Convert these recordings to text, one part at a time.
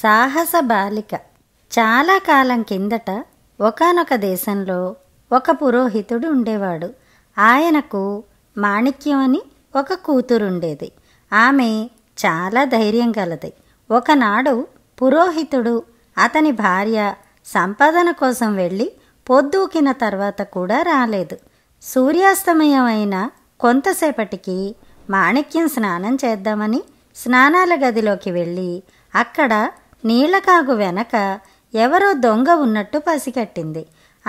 సాహస బాలిక చాలా కాలం కిందట ఒకనొక దేశంలో ఒక పురోహితుడు ఉండేవాడు ఆయనకు మాణిక్యం అని ఒక కూతురుండేది ఆమె చాలా ధైర్యం గలది ఒకనాడు పురోహితుడు అతని భార్య సంపాదన కోసం వెళ్ళి పొద్దుకిన తర్వాత కూడా రాలేదు సూర్యాస్తమయం అయిన కొంతసేపటికి మాణిక్యం స్నానం చేద్దామని స్నానాల గదిలోకి వెళ్ళి అక్కడ నీళ్ళకాగు వెనక ఎవరో దొంగ ఉన్నట్టు పసిగట్టింది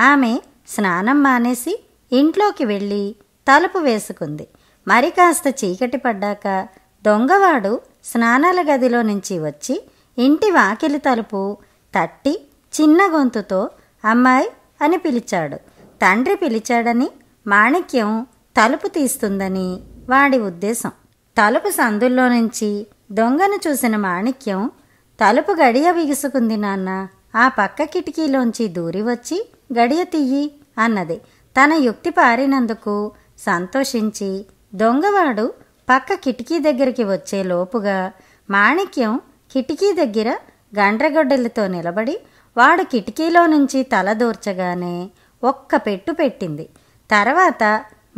ఆమె స్నానం మానేసి ఇంట్లోకి వెళ్ళి తలుపు వేసుకుంది మరి కాస్త చీకటి పడ్డాక దొంగవాడు స్నానాల గదిలో నుంచి వచ్చి ఇంటి వాకిలి తలుపు తట్టి చిన్న గొంతుతో అమ్మాయి అని పిలిచాడు తండ్రి పిలిచాడని మాణిక్యం తలుపు తీస్తుందని వాడి ఉద్దేశం తలుపు సందుల్లో నుంచి దొంగను చూసిన మాణిక్యం తలుపు గడియ బిగుసుకుంది నాన్న ఆ పక్క కిటికీలోంచి దూరి వచ్చి గడియ తీయి అన్నది తన యుక్తి పారినందుకు సంతోషించి దొంగవాడు పక్క కిటికీ దగ్గరికి వచ్చే లోపుగా మాణిక్యం కిటికీ దగ్గర గండ్రగొడ్డలతో నిలబడి వాడు కిటికీలో నుంచి తల ఒక్క పెట్టు పెట్టింది తర్వాత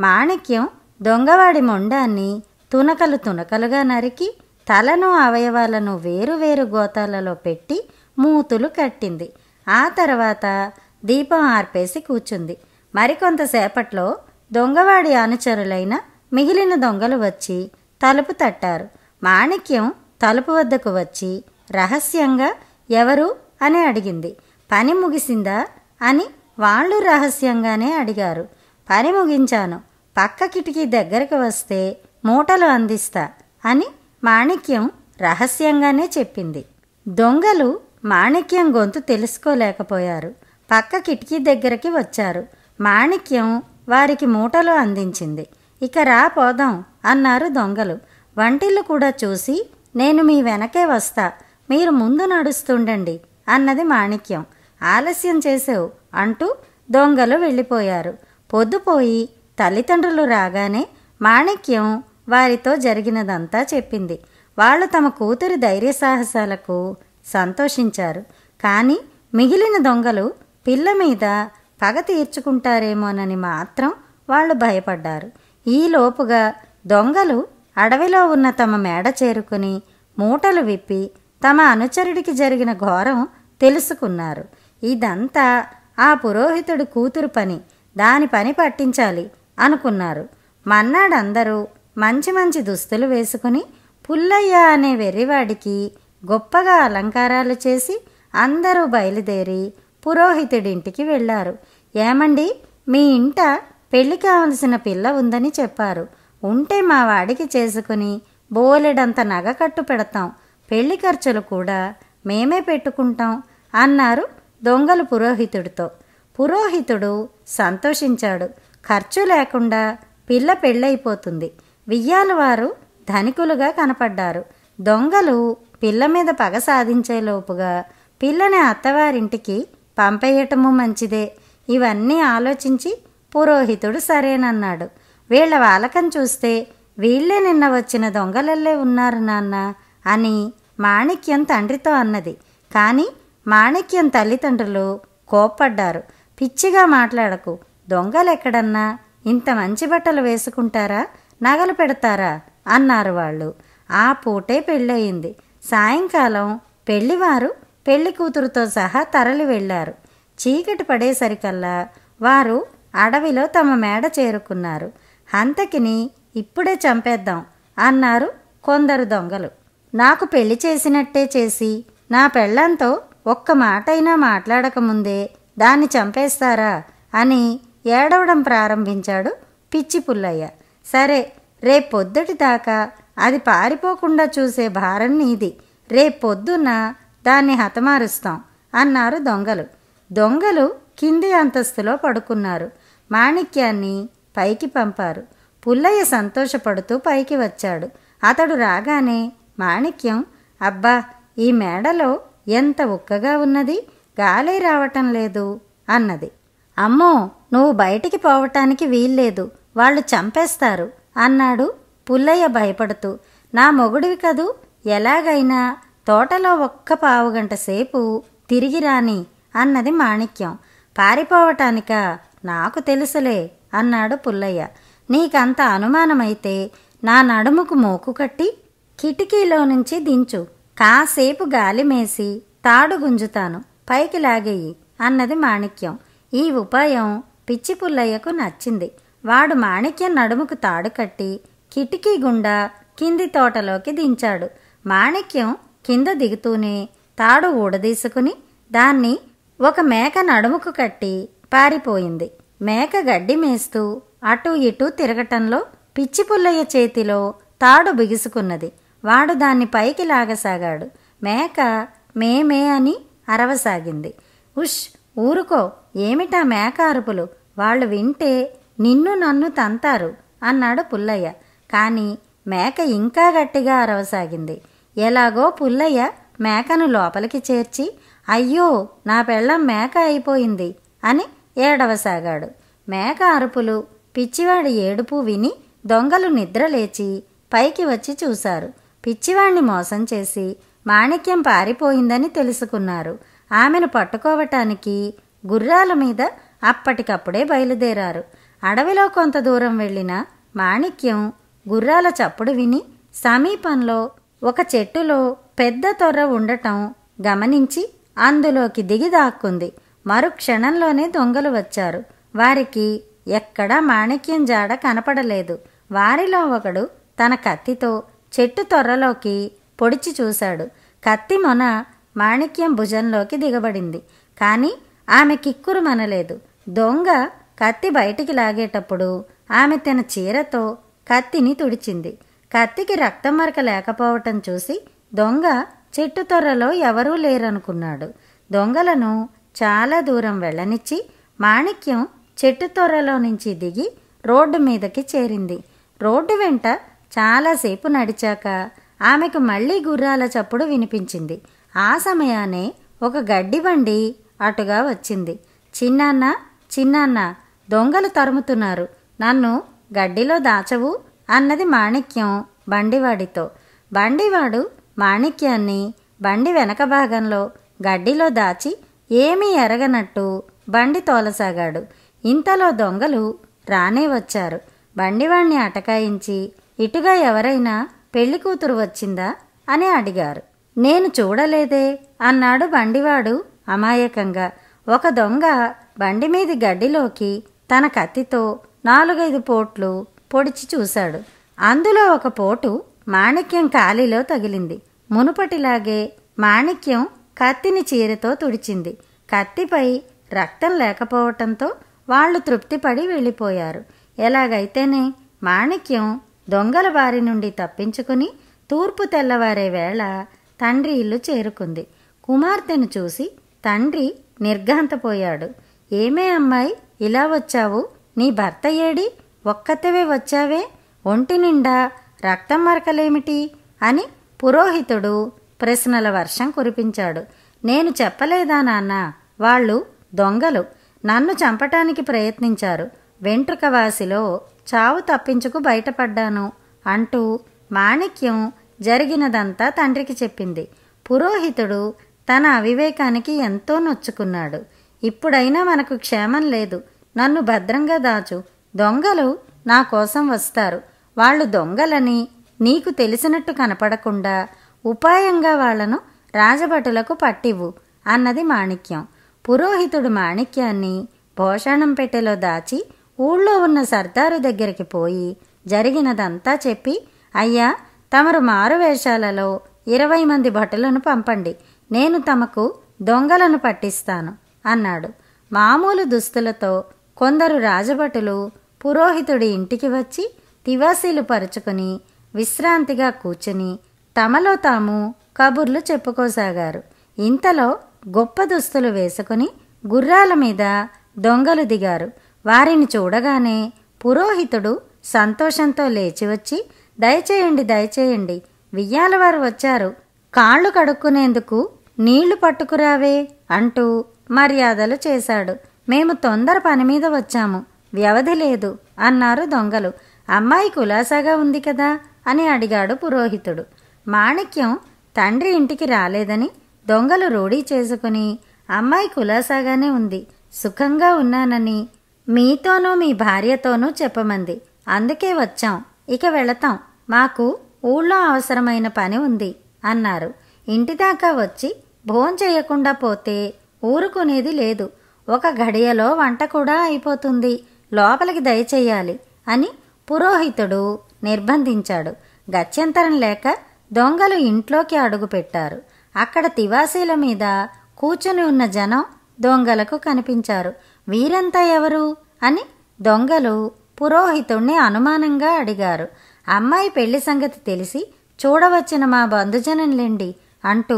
మాణిక్యం దొంగవాడి మొండాన్ని తునకలు తునకలుగా నరికి తలను అవయవాలను వేరువేరు గోతాలలో పెట్టి మూతులు కట్టింది ఆ తర్వాత దీపం ఆర్పేసి కూర్చుంది మరికొంతసేపట్లో దొంగవాడి అనుచరులైన మిగిలిన దొంగలు వచ్చి తలుపు తట్టారు మాణిక్యం తలుపు వద్దకు వచ్చి రహస్యంగా ఎవరు అని అడిగింది పని ముగిసిందా అని వాళ్ళు రహస్యంగానే అడిగారు పని ముగించాను పక్క కిటికీ దగ్గరికి వస్తే మూటలు అందిస్తా అని మాణిక్యం రహస్యంగానే చెప్పింది దొంగలు మాణిక్యం గొంతు తెలుసుకోలేకపోయారు పక్క కిటికీ దగ్గరికి వచ్చారు మాణిక్యం వారికి మూటలు అందించింది ఇక రా పోదాం అన్నారు దొంగలు వంటిల్లు కూడా చూసి నేను మీ వెనకే వస్తా మీరు ముందు నడుస్తుండండి అన్నది మాణిక్యం ఆలస్యం చేసావు అంటూ దొంగలు వెళ్ళిపోయారు పొద్దుపోయి తల్లిదండ్రులు రాగానే మాణిక్యం వారితో జరిగినదంతా చెప్పింది వాళ్ళు తమ కూతురి ధైర్య సాహసాలకు సంతోషించారు కానీ మిగిలిన దొంగలు పిల్ల మీద పగ తీర్చుకుంటారేమోనని మాత్రం వాళ్ళు భయపడ్డారు ఈలోపుగా దొంగలు అడవిలో ఉన్న తమ మేడ చేరుకుని మూటలు విప్పి తమ అనుచరుడికి జరిగిన ఘోరం తెలుసుకున్నారు ఇదంతా ఆ పురోహితుడు కూతురు పని దాని పని పట్టించాలి అనుకున్నారు మన్నాడందరూ మంచి మంచి దుస్తులు వేసుకుని పుల్లయ్య అనే వెర్రివాడికి గొప్పగా అలంకారాలు చేసి అందరూ బయలుదేరి పురోహితుడింటికి వెళ్ళారు ఏమండి మీ ఇంట పెళ్లి కావలసిన పిల్ల ఉందని చెప్పారు ఉంటే మా వాడికి చేసుకుని బోలెడంత నగ కట్టు పెడతాం పెళ్లి ఖర్చులు కూడా మేమే పెట్టుకుంటాం అన్నారు దొంగలు పురోహితుడితో పురోహితుడు సంతోషించాడు ఖర్చు లేకుండా పిల్ల పెళ్ళైపోతుంది వియ్యాల వారు ధనికులుగా కనపడ్డారు దొంగలు పిల్ల మీద పగ సాధించేలోపుగా పిల్లని అత్తవారింటికి పంపేయటము మంచిదే ఇవన్నీ ఆలోచించి పురోహితుడు సరేనన్నాడు వీళ్ల వాలకం చూస్తే వీళ్లే నిన్న వచ్చిన దొంగలల్లే ఉన్నారు నాన్న అని మాణిక్యం తండ్రితో అన్నది కానీ మాణిక్యం తల్లిదండ్రులు కోప్పడ్డారు పిచ్చిగా మాట్లాడకు దొంగలెక్కడన్నా ఇంత మంచి బట్టలు వేసుకుంటారా నగలు పెడతారా అన్నారు వాళ్ళు ఆ పూటే పెళ్ళయింది సాయంకాలం పెళ్లివారు పెళ్లి కూతురుతో సహా తరలి వెళ్ళారు చీకటి పడేసరికల్లా వారు అడవిలో తమ మేడ చేరుకున్నారు హంతకిని ఇప్పుడే చంపేద్దాం అన్నారు కొందరు దొంగలు నాకు పెళ్లి చేసినట్టే చేసి నా పెళ్లంతో ఒక్క మాటైనా మాట్లాడకముందే దాన్ని చంపేస్తారా అని ఏడవడం ప్రారంభించాడు పిచ్చి పుల్లయ్య సరే పొద్దుటి దాకా అది పారిపోకుండా చూసే భారం నీది పొద్దున్న దాన్ని హతమారుస్తాం అన్నారు దొంగలు దొంగలు కింది అంతస్తులో పడుకున్నారు మాణిక్యాన్ని పైకి పంపారు పుల్లయ్య సంతోషపడుతూ పైకి వచ్చాడు అతడు రాగానే మాణిక్యం అబ్బా ఈ మేడలో ఎంత ఉక్కగా ఉన్నది గాలి రావటం లేదు అన్నది అమ్మో నువ్వు బయటికి పోవటానికి వీల్లేదు వాళ్ళు చంపేస్తారు అన్నాడు పుల్లయ్య భయపడుతూ నా మొగుడివి కదూ ఎలాగైనా తోటలో ఒక్క పావుగంట సేపు తిరిగి రాని అన్నది మాణిక్యం పారిపోవటానిక నాకు తెలుసులే అన్నాడు పుల్లయ్య నీకంత అనుమానమైతే నా నడుముకు మోకు కట్టి కిటికీలో నుంచి దించు కాసేపు గాలిమేసి తాడు గుంజుతాను పైకి లాగేయి అన్నది మాణిక్యం ఈ ఉపాయం పిచ్చి పుల్లయ్యకు నచ్చింది వాడు మాణిక్యం నడుముకు తాడు కట్టి కిటికీ గుండా కింది తోటలోకి దించాడు మాణిక్యం కింద దిగుతూనే తాడు ఊడదీసుకుని దాన్ని ఒక మేక నడుముకు కట్టి పారిపోయింది మేక గడ్డి మేస్తూ అటూ ఇటూ తిరగటంలో పిచ్చి పుల్లయ్య చేతిలో తాడు బిగుసుకున్నది వాడు దాన్ని పైకి లాగసాగాడు మేక మేమే అని అరవసాగింది ఉష్ ఊరుకో ఏమిటా మేక అరుపులు వాళ్ళు వింటే నిన్ను నన్ను తంతారు అన్నాడు పుల్లయ్య కానీ మేక ఇంకా గట్టిగా అరవసాగింది ఎలాగో పుల్లయ్య మేకను లోపలికి చేర్చి అయ్యో నా పెళ్ళం మేక అయిపోయింది అని ఏడవసాగాడు మేక అరుపులు పిచ్చివాడి ఏడుపు విని దొంగలు నిద్రలేచి పైకి వచ్చి చూశారు పిచ్చివాణ్ణి మోసం చేసి మాణిక్యం పారిపోయిందని తెలుసుకున్నారు ఆమెను పట్టుకోవటానికి గుర్రాల మీద అప్పటికప్పుడే బయలుదేరారు అడవిలో కొంత దూరం వెళ్ళిన మాణిక్యం గుర్రాల చప్పుడు విని సమీపంలో ఒక చెట్టులో పెద్ద తొర్ర ఉండటం గమనించి అందులోకి దిగి దాక్కుంది మరుక్షణంలోనే దొంగలు వచ్చారు వారికి ఎక్కడా మాణిక్యం జాడ కనపడలేదు వారిలో ఒకడు తన కత్తితో చెట్టు తొర్రలోకి పొడిచి చూశాడు కత్తి మొన మాణిక్యం భుజంలోకి దిగబడింది కానీ ఆమె కిక్కురు మనలేదు దొంగ కత్తి బయటికి లాగేటప్పుడు ఆమె తన చీరతో కత్తిని తుడిచింది కత్తికి రక్తం మరక లేకపోవటం చూసి దొంగ చెట్టు తొర్రలో ఎవరూ లేరనుకున్నాడు దొంగలను చాలా దూరం వెళ్ళనిచ్చి మాణిక్యం చెట్టు తొర్రలో నుంచి దిగి రోడ్డు మీదకి చేరింది రోడ్డు వెంట చాలాసేపు నడిచాక ఆమెకు మళ్ళీ గుర్రాల చప్పుడు వినిపించింది ఆ సమయానే ఒక గడ్డి బండి అటుగా వచ్చింది చిన్నాన్న చిన్నాన్న దొంగలు తరుముతున్నారు నన్ను గడ్డిలో దాచవు అన్నది మాణిక్యం బండివాడితో బండివాడు మాణిక్యాన్ని బండి వెనక భాగంలో గడ్డిలో దాచి ఏమీ ఎరగనట్టు బండి తోలసాగాడు ఇంతలో దొంగలు రానే వచ్చారు బండివాణ్ణి అటకాయించి ఇటుగా ఎవరైనా పెళ్లి కూతురు వచ్చిందా అని అడిగారు నేను చూడలేదే అన్నాడు బండివాడు అమాయకంగా ఒక దొంగ బండి గడ్డిలోకి తన కత్తితో నాలుగైదు పోట్లు పొడిచి చూశాడు అందులో ఒక పోటు మాణిక్యం కాలిలో తగిలింది మునుపటిలాగే మాణిక్యం కత్తిని చీరతో తుడిచింది కత్తిపై రక్తం లేకపోవటంతో వాళ్ళు తృప్తిపడి వెళ్ళిపోయారు ఎలాగైతేనే మాణిక్యం దొంగల బారి నుండి తప్పించుకుని తూర్పు తెల్లవారే వేళ తండ్రి ఇల్లు చేరుకుంది కుమార్తెను చూసి తండ్రి నిర్ఘాంతపోయాడు ఏమే అమ్మాయి ఇలా వచ్చావు నీ భర్త ఏడి ఒక్కతవే వచ్చావే ఒంటి నిండా రక్తం మరకలేమిటి అని పురోహితుడు ప్రశ్నల వర్షం కురిపించాడు నేను చెప్పలేదా నాన్న వాళ్ళు దొంగలు నన్ను చంపటానికి ప్రయత్నించారు వెంట్రుకవాసిలో చావు తప్పించుకు బయటపడ్డాను అంటూ మాణిక్యం జరిగినదంతా తండ్రికి చెప్పింది పురోహితుడు తన అవివేకానికి ఎంతో నొచ్చుకున్నాడు ఇప్పుడైనా మనకు క్షేమం లేదు నన్ను భద్రంగా దాచు దొంగలు నా కోసం వస్తారు వాళ్ళు దొంగలని నీకు తెలిసినట్టు కనపడకుండా ఉపాయంగా వాళ్లను రాజభటులకు పట్టివు అన్నది మాణిక్యం పురోహితుడు మాణిక్యాన్ని భోషణం పెట్టెలో దాచి ఊళ్ళో ఉన్న సర్దారు దగ్గరికి పోయి జరిగినదంతా చెప్పి అయ్యా తమరు మారువేషాలలో ఇరవై మంది భటులను పంపండి నేను తమకు దొంగలను పట్టిస్తాను అన్నాడు మామూలు దుస్తులతో కొందరు రాజభటులు పురోహితుడి ఇంటికి వచ్చి తివాసీలు పరుచుకుని విశ్రాంతిగా కూర్చుని తమలో తాము కబుర్లు చెప్పుకోసాగారు ఇంతలో గొప్ప దుస్తులు వేసుకుని గుర్రాల మీద దొంగలు దిగారు వారిని చూడగానే పురోహితుడు సంతోషంతో లేచివచ్చి దయచేయండి దయచేయండి వియ్యాలవారు వచ్చారు కాళ్ళు కడుక్కునేందుకు నీళ్లు పట్టుకురావే అంటూ మర్యాదలు చేశాడు మేము తొందర పని మీద వచ్చాము వ్యవధి లేదు అన్నారు దొంగలు అమ్మాయి కులాసాగా ఉంది కదా అని అడిగాడు పురోహితుడు మాణిక్యం తండ్రి ఇంటికి రాలేదని దొంగలు రూఢీ చేసుకుని అమ్మాయి కులాసాగానే ఉంది సుఖంగా ఉన్నానని మీతోనూ మీ భార్యతోనూ చెప్పమంది అందుకే వచ్చాం ఇక వెళతాం మాకు ఊళ్ళో అవసరమైన పని ఉంది అన్నారు ఇంటిదాకా వచ్చి భోంచేయకుండా పోతే ఊరుకునేది లేదు ఒక గడియలో వంట కూడా అయిపోతుంది లోపలికి దయచేయాలి అని పురోహితుడు నిర్బంధించాడు గత్యంతరం లేక దొంగలు ఇంట్లోకి అడుగుపెట్టారు అక్కడ తివాసీల మీద కూచుని ఉన్న జనం దొంగలకు కనిపించారు వీరంతా ఎవరు అని దొంగలు పురోహితుణ్ణి అనుమానంగా అడిగారు అమ్మాయి పెళ్లి సంగతి తెలిసి చూడవచ్చిన మా లేండి అంటూ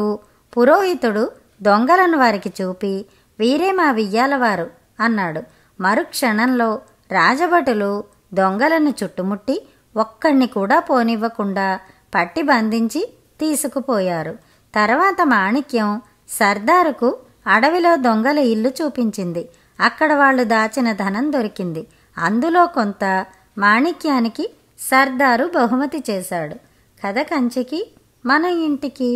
పురోహితుడు దొంగలను వారికి చూపి వీరే మా వియ్యాలవారు అన్నాడు మరుక్షణంలో రాజభటులు దొంగలను చుట్టుముట్టి ఒక్కడిని కూడా పోనివ్వకుండా పట్టి బంధించి తీసుకుపోయారు తర్వాత మాణిక్యం సర్దారుకు అడవిలో దొంగల ఇల్లు చూపించింది అక్కడ వాళ్ళు దాచిన ధనం దొరికింది అందులో కొంత మాణిక్యానికి సర్దారు బహుమతి చేశాడు కథ కంచికి మన ఇంటికి